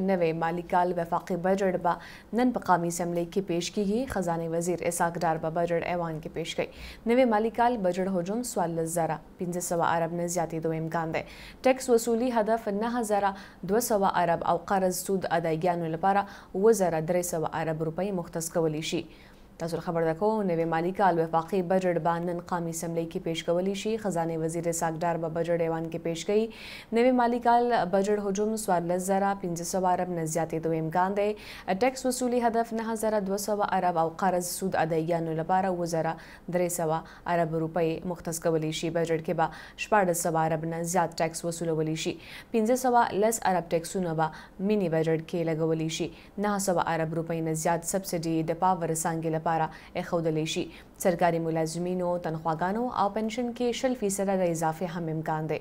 نوې مالیکال وفاقي بجټ به نن په قومي اسمبلی کې پیش کیږي خزانه وزیر اسحاق ډار به بجټ ایوان کې پیش کړي نوې مالیکال بجټ حجم 14000 ارب نه زیاتې دوه امکان دی ټیکس وصولي هدف 9200 ارب او قرض سود ادایګانو لپاره 2300 ارب روپۍ مختص کولی شي تاسو خبر ده کوو نوې مالیکا الوفاقي بجټ باندې نن قامي اسمبلی کې پیش کولی شي خزانه وزیر ساګدار به بجټ ایوان کې پیش کړي نوې مالیکا بجټ حجم 14500 ارب نه زیاتې دوه امکان دی ټیکس وصولي هدف 9200 ارب او قرض سود ادایانو لپاره وزرا 300 ارب روپۍ مختص کولی شي بجټ کې به 1400 ارب نه زیات ټیکس وصولولی شي 1500 لس ارب ټیکسونه به مینی بجټ کې لګولی شي 900 ارب روپۍ نه زیات سبسډي د پاور سانګې لپاره لپاره اخودلې شي سرکاري ملازمینو تنخواګانو او پنشن کې شل فیصده اضافه هم امکان دی